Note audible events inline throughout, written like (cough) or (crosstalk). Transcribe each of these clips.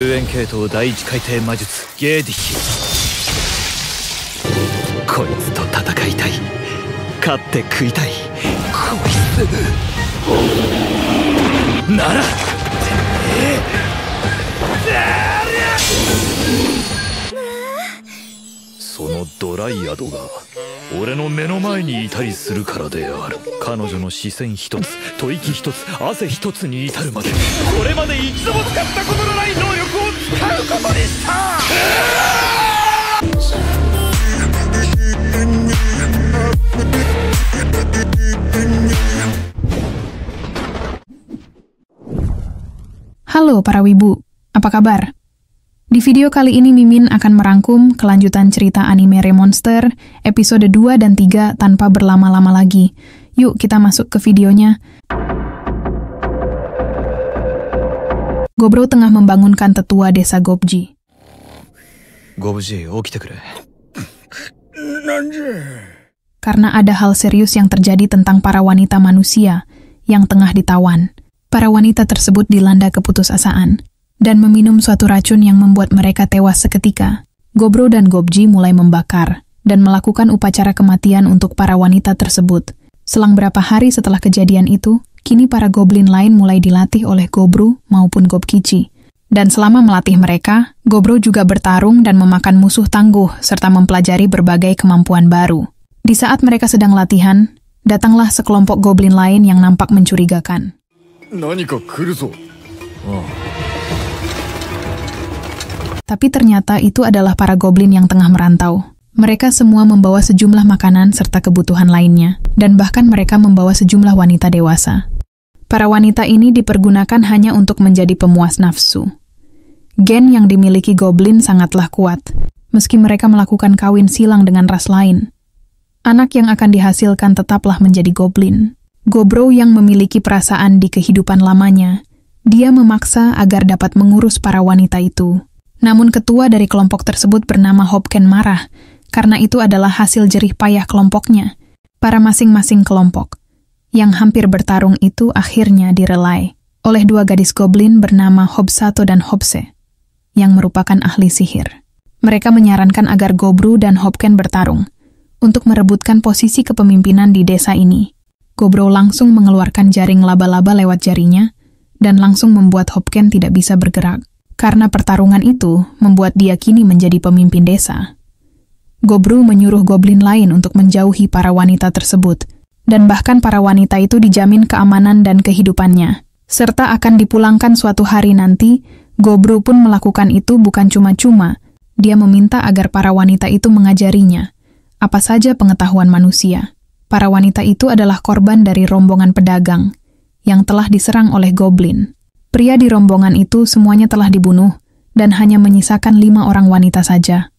救援系統第一海底魔術ゲーディヒこいつと戦いたい勝って食いたいこいつならそのドライアドが俺の目の前にいたりするからである彼女の視線一つ吐息一つ汗一つに至るまでこれまで一度も使ったことのない能力を使うことにしたハロー、パラウィブ。Apa kabar? Di video kali ini Mimin akan merangkum kelanjutan cerita anime Remonster episode 2 dan 3 tanpa berlama-lama lagi. Yuk kita masuk ke videonya. Gobro tengah membangunkan tetua desa Gobji. Gobji, okite Karena ada hal serius yang terjadi tentang para wanita manusia yang tengah ditawan. Para wanita tersebut dilanda keputusasaan dan meminum suatu racun yang membuat mereka tewas seketika. Gobro dan Gobji mulai membakar dan melakukan upacara kematian untuk para wanita tersebut. Selang berapa hari setelah kejadian itu, kini para goblin lain mulai dilatih oleh Gobru maupun Gobkichi. Dan selama melatih mereka, Gobro juga bertarung dan memakan musuh tangguh serta mempelajari berbagai kemampuan baru. Di saat mereka sedang latihan, datanglah sekelompok goblin lain yang nampak mencurigakan. 何か来るぞ。ああ。tapi ternyata itu adalah para goblin yang tengah merantau. Mereka semua membawa sejumlah makanan serta kebutuhan lainnya, dan bahkan mereka membawa sejumlah wanita dewasa. Para wanita ini dipergunakan hanya untuk menjadi pemuas nafsu. Gen yang dimiliki goblin sangatlah kuat, meski mereka melakukan kawin silang dengan ras lain. Anak yang akan dihasilkan tetaplah menjadi goblin. Gobro yang memiliki perasaan di kehidupan lamanya, dia memaksa agar dapat mengurus para wanita itu namun ketua dari kelompok tersebut bernama Hopken marah, karena itu adalah hasil jerih payah kelompoknya, para masing-masing kelompok, yang hampir bertarung itu akhirnya direlai oleh dua gadis goblin bernama Hobsato dan Hobse, yang merupakan ahli sihir. Mereka menyarankan agar Gobru dan Hopken bertarung, untuk merebutkan posisi kepemimpinan di desa ini. Gobru langsung mengeluarkan jaring laba-laba lewat jarinya, dan langsung membuat Hopken tidak bisa bergerak. Karena pertarungan itu membuat dia kini menjadi pemimpin desa. Gobru menyuruh goblin lain untuk menjauhi para wanita tersebut, dan bahkan para wanita itu dijamin keamanan dan kehidupannya, serta akan dipulangkan suatu hari nanti. Gobru pun melakukan itu bukan cuma-cuma. Dia meminta agar para wanita itu mengajarinya apa saja pengetahuan manusia. Para wanita itu adalah korban dari rombongan pedagang yang telah diserang oleh goblin. Pria di rombongan itu semuanya telah dibunuh dan hanya menyisakan lima orang wanita saja.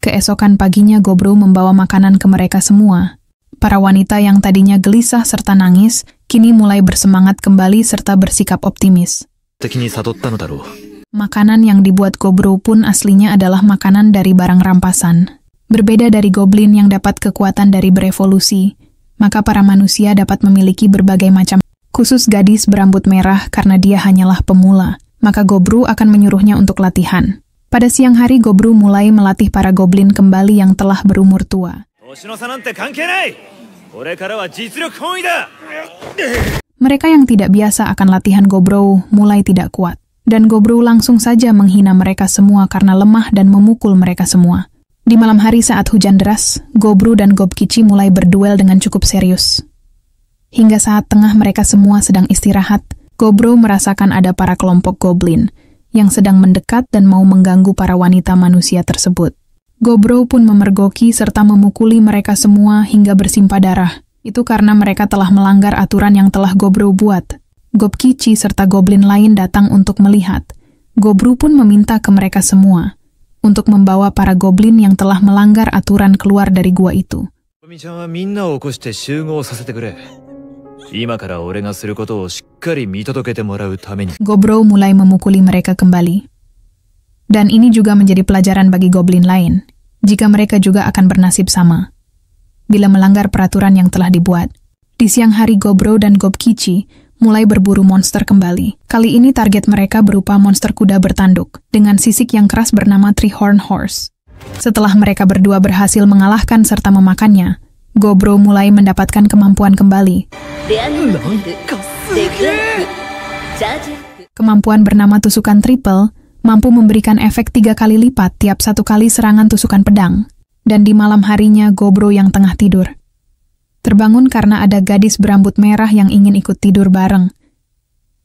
Keesokan paginya Gobro membawa makanan ke mereka semua. Para wanita yang tadinya gelisah serta nangis, kini mulai bersemangat kembali serta bersikap optimis. Makanan yang dibuat Gobro pun aslinya adalah makanan dari barang rampasan. Berbeda dari goblin yang dapat kekuatan dari berevolusi, maka para manusia dapat memiliki berbagai macam khusus gadis berambut merah karena dia hanyalah pemula, maka Gobru akan menyuruhnya untuk latihan. Pada siang hari, Gobru mulai melatih para goblin kembali yang telah berumur tua. Mereka yang tidak biasa akan latihan Gobro mulai tidak kuat, dan gobru langsung saja menghina mereka semua karena lemah dan memukul mereka semua. Di malam hari saat hujan deras, Gobru dan Gobkichi mulai berduel dengan cukup serius. Hingga saat tengah mereka semua sedang istirahat, Gobro merasakan ada para kelompok goblin yang sedang mendekat dan mau mengganggu para wanita manusia tersebut. Gobro pun memergoki serta memukuli mereka semua hingga bersimpah darah. Itu karena mereka telah melanggar aturan yang telah Gobro buat. Gobkichi serta goblin lain datang untuk melihat. Gobro pun meminta ke mereka semua untuk membawa para goblin yang telah melanggar aturan keluar dari gua itu. Gobro mulai memukuli mereka kembali. Dan ini juga menjadi pelajaran bagi goblin lain, jika mereka juga akan bernasib sama. Bila melanggar peraturan yang telah dibuat. Di siang hari Gobro dan Gobkichi mulai berburu monster kembali. Kali ini target mereka berupa monster kuda bertanduk, dengan sisik yang keras bernama Trihorn Horse. Setelah mereka berdua berhasil mengalahkan serta memakannya, Gobro mulai mendapatkan kemampuan kembali. Kemampuan bernama tusukan triple mampu memberikan efek tiga kali lipat tiap satu kali serangan tusukan pedang. Dan di malam harinya Gobro yang tengah tidur. Terbangun karena ada gadis berambut merah yang ingin ikut tidur bareng.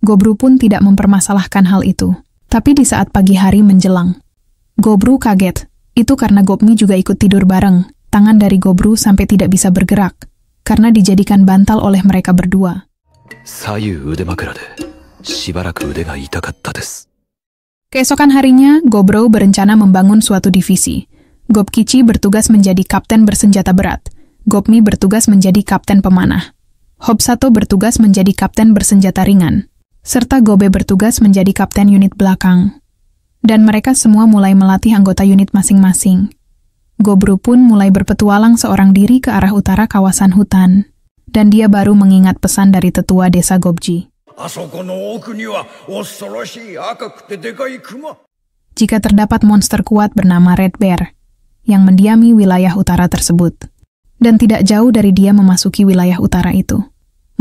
Gobro pun tidak mempermasalahkan hal itu. Tapi di saat pagi hari menjelang, Gobro kaget. Itu karena Gobmi juga ikut tidur bareng tangan dari Gobru sampai tidak bisa bergerak, karena dijadikan bantal oleh mereka berdua. Keesokan harinya, Gobro berencana membangun suatu divisi. Gobkichi bertugas menjadi kapten bersenjata berat. Gobmi bertugas menjadi kapten pemanah. Hobsato bertugas menjadi kapten bersenjata ringan, serta Gobe bertugas menjadi kapten unit belakang. Dan mereka semua mulai melatih anggota unit masing-masing. Gobru pun mulai berpetualang seorang diri ke arah utara kawasan hutan. Dan dia baru mengingat pesan dari tetua desa Gobji. Jika terdapat monster kuat bernama Red Bear, yang mendiami wilayah utara tersebut. Dan tidak jauh dari dia memasuki wilayah utara itu.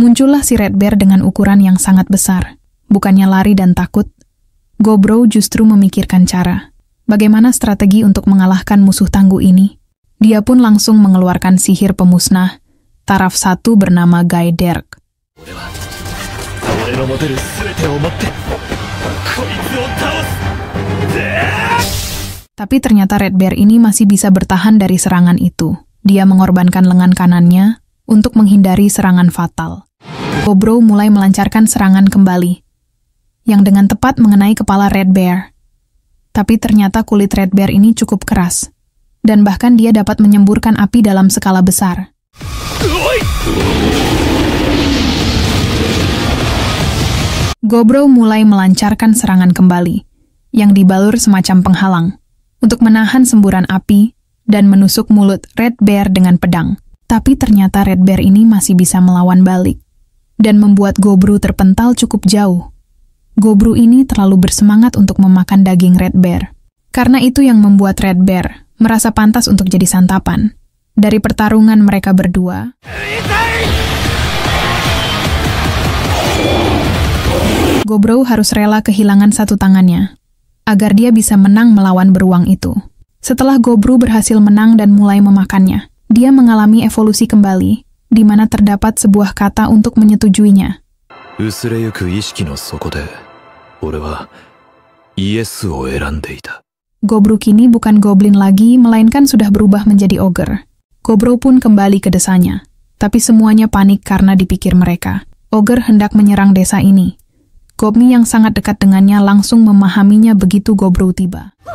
Muncullah si Red Bear dengan ukuran yang sangat besar. Bukannya lari dan takut, Gobro justru memikirkan cara bagaimana strategi untuk mengalahkan musuh tangguh ini. Dia pun langsung mengeluarkan sihir pemusnah, taraf satu bernama Guy Derk. Tapi ternyata Red Bear ini masih bisa bertahan dari serangan itu. Dia mengorbankan lengan kanannya untuk menghindari serangan fatal. Gobro mulai melancarkan serangan kembali, yang dengan tepat mengenai kepala Red Bear tapi ternyata kulit Red Bear ini cukup keras. Dan bahkan dia dapat menyemburkan api dalam skala besar. Gobro mulai melancarkan serangan kembali, yang dibalur semacam penghalang, untuk menahan semburan api dan menusuk mulut Red Bear dengan pedang. Tapi ternyata Red Bear ini masih bisa melawan balik, dan membuat Gobro terpental cukup jauh Gobru ini terlalu bersemangat untuk memakan daging red bear. Karena itu yang membuat red bear merasa pantas untuk jadi santapan. Dari pertarungan mereka berdua, Gobru harus rela kehilangan satu tangannya agar dia bisa menang melawan beruang itu. Setelah Gobru berhasil menang dan mulai memakannya, dia mengalami evolusi kembali, di mana terdapat sebuah kata untuk menyetujuinya. Gobro kini bukan goblin lagi, melainkan sudah berubah menjadi ogre. Gobro pun kembali ke desanya. Tapi semuanya panik karena dipikir mereka. Ogre hendak menyerang desa ini. Gobni yang sangat dekat dengannya langsung memahaminya begitu Gobro tiba. Oh,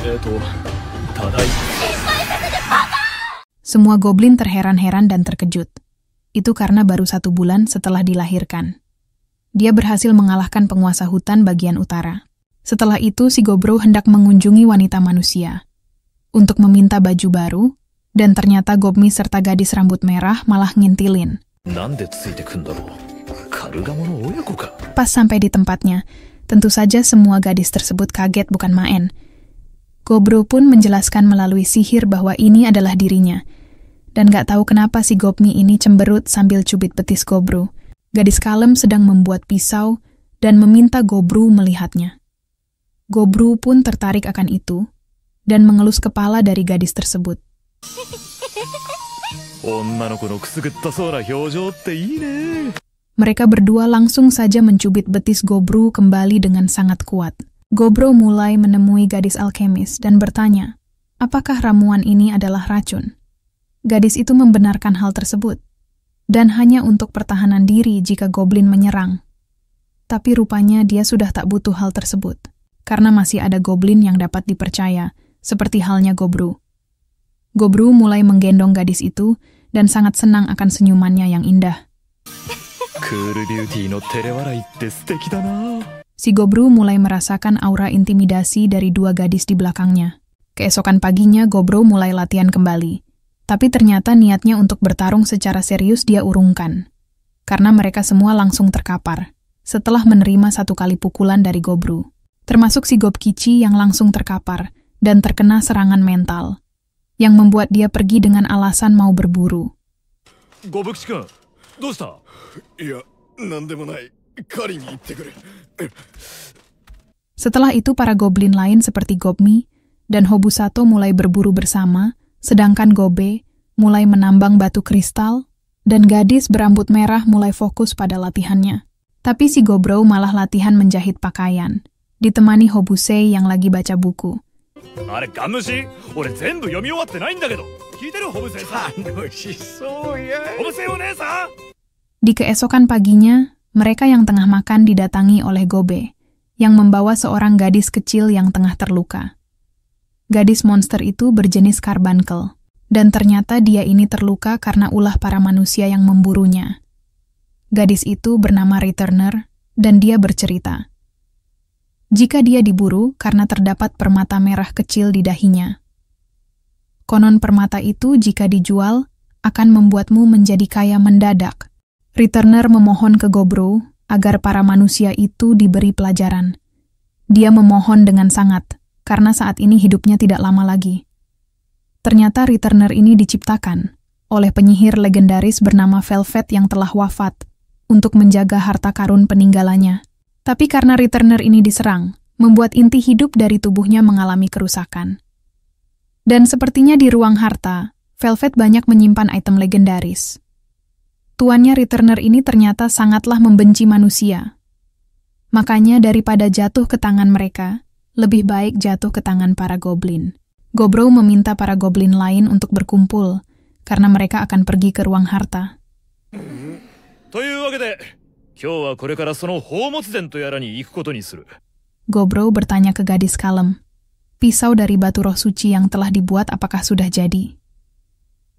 eh, Semua goblin terheran-heran dan terkejut. Itu karena baru satu bulan setelah dilahirkan. Dia berhasil mengalahkan penguasa hutan bagian utara. Setelah itu, si Gobro hendak mengunjungi wanita manusia untuk meminta baju baru, dan ternyata Gobmi serta gadis rambut merah malah ngintilin. Pas sampai di tempatnya, tentu saja semua gadis tersebut kaget bukan main. Gobro pun menjelaskan melalui sihir bahwa ini adalah dirinya – dan gak tahu kenapa si Gopmi ini cemberut sambil cubit betis Gobru. Gadis kalem sedang membuat pisau dan meminta Gobru melihatnya. Gobru pun tertarik akan itu dan mengelus kepala dari gadis tersebut. (laughs) Mereka berdua langsung saja mencubit betis Gobru kembali dengan sangat kuat. Gobru mulai menemui gadis alkemis dan bertanya, apakah ramuan ini adalah racun? Gadis itu membenarkan hal tersebut, dan hanya untuk pertahanan diri jika goblin menyerang. Tapi rupanya dia sudah tak butuh hal tersebut, karena masih ada goblin yang dapat dipercaya, seperti halnya Gobru. Gobru mulai menggendong gadis itu dan sangat senang akan senyumannya yang indah. Si Gobru mulai merasakan aura intimidasi dari dua gadis di belakangnya. Keesokan paginya, Gobru mulai latihan kembali. Tapi ternyata niatnya untuk bertarung secara serius dia urungkan. Karena mereka semua langsung terkapar setelah menerima satu kali pukulan dari Gobru. Termasuk si Gobkichi yang langsung terkapar dan terkena serangan mental yang membuat dia pergi dengan alasan mau berburu. Iya, setelah itu para goblin lain seperti Gobmi dan Hobusato mulai berburu bersama Sedangkan Gobe mulai menambang batu kristal, dan gadis berambut merah mulai fokus pada latihannya. Tapi si Gobro malah latihan menjahit pakaian, ditemani Hobusei yang lagi baca buku. Di keesokan paginya, mereka yang tengah makan didatangi oleh Gobe, yang membawa seorang gadis kecil yang tengah terluka. Gadis monster itu berjenis carbuncle, dan ternyata dia ini terluka karena ulah para manusia yang memburunya. Gadis itu bernama Returner, dan dia bercerita. Jika dia diburu karena terdapat permata merah kecil di dahinya. Konon permata itu jika dijual, akan membuatmu menjadi kaya mendadak. Returner memohon ke Gobro agar para manusia itu diberi pelajaran. Dia memohon dengan sangat, karena saat ini hidupnya tidak lama lagi. Ternyata returner ini diciptakan oleh penyihir legendaris bernama Velvet yang telah wafat untuk menjaga harta karun peninggalannya. Tapi karena returner ini diserang, membuat inti hidup dari tubuhnya mengalami kerusakan. Dan sepertinya di ruang harta, Velvet banyak menyimpan item legendaris. Tuannya returner ini ternyata sangatlah membenci manusia. Makanya daripada jatuh ke tangan mereka, lebih baik jatuh ke tangan para goblin. Gobro meminta para goblin lain untuk berkumpul, karena mereka akan pergi ke ruang harta. Gobro bertanya ke gadis Kalem, pisau dari batu roh suci yang telah dibuat apakah sudah jadi?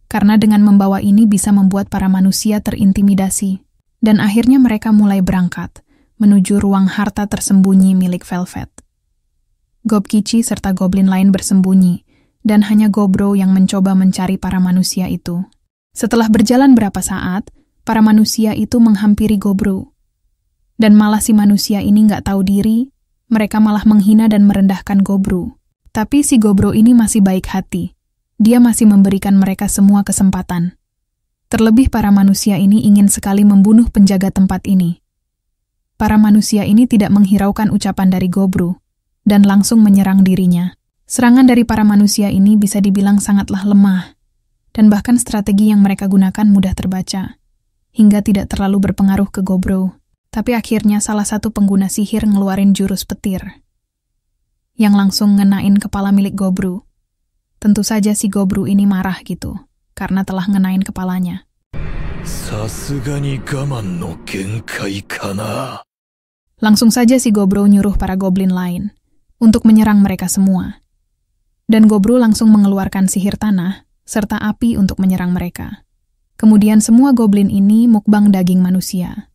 Karena dengan membawa ini bisa membuat para manusia terintimidasi, dan akhirnya mereka mulai berangkat menuju ruang harta tersembunyi milik Velvet. Gobkichi serta goblin lain bersembunyi, dan hanya Gobro yang mencoba mencari para manusia itu. Setelah berjalan berapa saat, para manusia itu menghampiri Gobro. Dan malah si manusia ini nggak tahu diri, mereka malah menghina dan merendahkan Gobro. Tapi si Gobro ini masih baik hati. Dia masih memberikan mereka semua kesempatan. Terlebih para manusia ini ingin sekali membunuh penjaga tempat ini. Para manusia ini tidak menghiraukan ucapan dari Gobro dan langsung menyerang dirinya. Serangan dari para manusia ini bisa dibilang sangatlah lemah, dan bahkan strategi yang mereka gunakan mudah terbaca, hingga tidak terlalu berpengaruh ke Gobro. Tapi akhirnya salah satu pengguna sihir ngeluarin jurus petir, yang langsung ngenain kepala milik Gobru. Tentu saja si Gobru ini marah gitu, karena telah ngenain kepalanya. Langsung saja si Gobro nyuruh para goblin lain untuk menyerang mereka semua. Dan Gobru langsung mengeluarkan sihir tanah, serta api untuk menyerang mereka. Kemudian semua goblin ini mukbang daging manusia.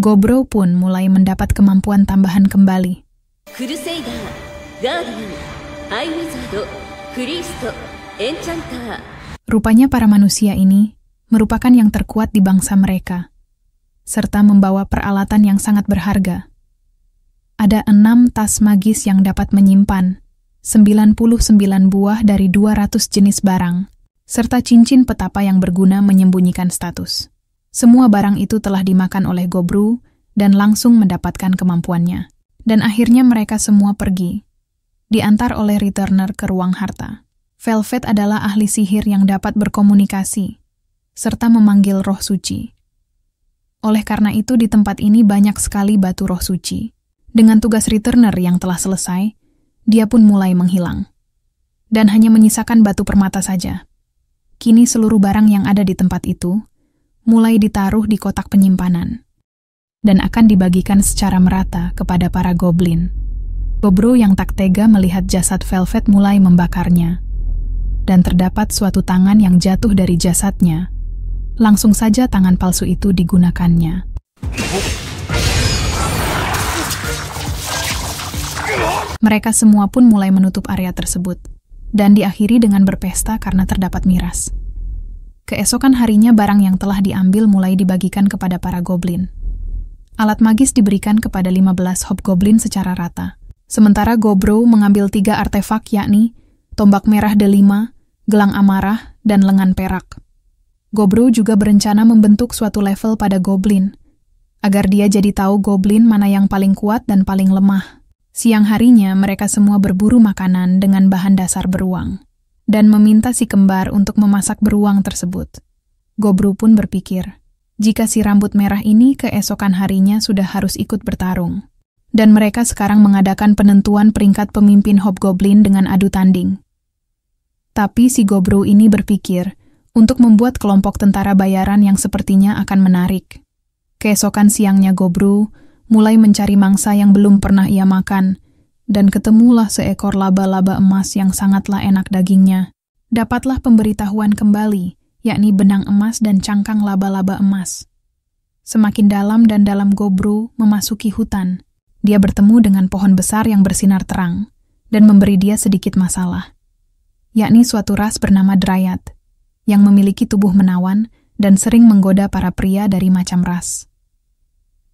Gobro pun mulai mendapat kemampuan tambahan kembali. Rupanya para manusia ini merupakan yang terkuat di bangsa mereka, serta membawa peralatan yang sangat berharga ada enam tas magis yang dapat menyimpan 99 buah dari 200 jenis barang, serta cincin petapa yang berguna menyembunyikan status. Semua barang itu telah dimakan oleh Gobru dan langsung mendapatkan kemampuannya. Dan akhirnya mereka semua pergi, diantar oleh returner ke ruang harta. Velvet adalah ahli sihir yang dapat berkomunikasi, serta memanggil roh suci. Oleh karena itu, di tempat ini banyak sekali batu roh suci. Dengan tugas returner yang telah selesai, dia pun mulai menghilang. Dan hanya menyisakan batu permata saja. Kini seluruh barang yang ada di tempat itu mulai ditaruh di kotak penyimpanan dan akan dibagikan secara merata kepada para goblin. Bobro yang tak tega melihat jasad Velvet mulai membakarnya. Dan terdapat suatu tangan yang jatuh dari jasadnya. Langsung saja tangan palsu itu digunakannya. Mereka semua pun mulai menutup area tersebut, dan diakhiri dengan berpesta karena terdapat miras. Keesokan harinya barang yang telah diambil mulai dibagikan kepada para goblin. Alat magis diberikan kepada 15 hobgoblin secara rata. Sementara Gobro mengambil tiga artefak yakni tombak merah delima, gelang amarah, dan lengan perak. Gobro juga berencana membentuk suatu level pada Goblin, agar dia jadi tahu Goblin mana yang paling kuat dan paling lemah. Siang harinya mereka semua berburu makanan dengan bahan dasar beruang dan meminta si kembar untuk memasak beruang tersebut. Gobru pun berpikir, jika si rambut merah ini keesokan harinya sudah harus ikut bertarung. Dan mereka sekarang mengadakan penentuan peringkat pemimpin Hobgoblin dengan adu tanding. Tapi si Gobru ini berpikir untuk membuat kelompok tentara bayaran yang sepertinya akan menarik. Keesokan siangnya Gobru mulai mencari mangsa yang belum pernah ia makan, dan ketemulah seekor laba-laba emas yang sangatlah enak dagingnya. Dapatlah pemberitahuan kembali, yakni benang emas dan cangkang laba-laba emas. Semakin dalam dan dalam gobru memasuki hutan, dia bertemu dengan pohon besar yang bersinar terang, dan memberi dia sedikit masalah, yakni suatu ras bernama Dryad, yang memiliki tubuh menawan dan sering menggoda para pria dari macam ras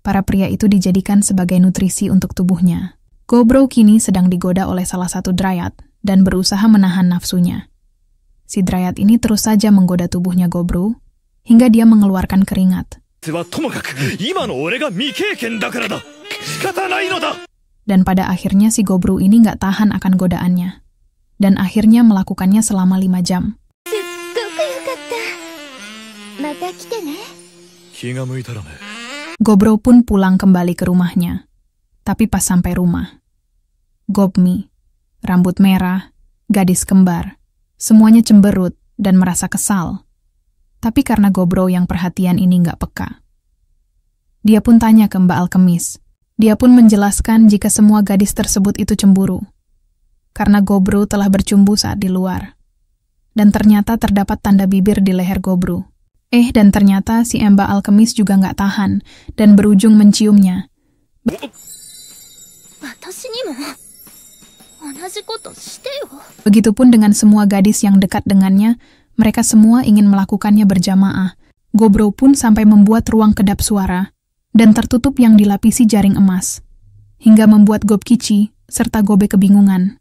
para pria itu dijadikan sebagai nutrisi untuk tubuhnya. Gobro kini sedang digoda oleh salah satu dryad dan berusaha menahan nafsunya. Si dryad ini terus saja menggoda tubuhnya Gobro hingga dia mengeluarkan keringat. Dan pada akhirnya si Gobro ini nggak tahan akan godaannya. Dan akhirnya melakukannya selama lima jam. Mata Gobro pun pulang kembali ke rumahnya. Tapi pas sampai rumah, Gobmi, rambut merah, gadis kembar, semuanya cemberut dan merasa kesal. Tapi karena Gobro yang perhatian ini nggak peka. Dia pun tanya ke Mbak Alkemis. Dia pun menjelaskan jika semua gadis tersebut itu cemburu. Karena Gobro telah bercumbu saat di luar. Dan ternyata terdapat tanda bibir di leher Gobro. Eh, dan ternyata si Emba Alkemis juga nggak tahan dan berujung menciumnya. Begitupun dengan semua gadis yang dekat dengannya, mereka semua ingin melakukannya berjamaah. Gobro pun sampai membuat ruang kedap suara dan tertutup yang dilapisi jaring emas, hingga membuat Gobkichi serta Gobe kebingungan.